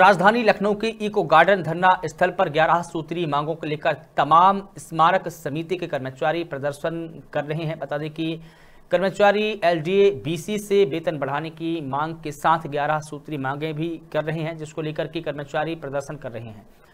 राजधानी लखनऊ के eco garden धरना स्थल पर 11 सूत्री मांगों को लेकर तमाम स्मारक समिति के कर्मचारी प्रदर्शन कर रहे हैं बता दें कि कर्मचारी एलडीए बीसी से वेतन बढ़ाने की मांग के साथ 11 सूत्री मांगें भी कर रहे हैं जिसको लेकर के कर्मचारी प्रदर्शन कर रहे हैं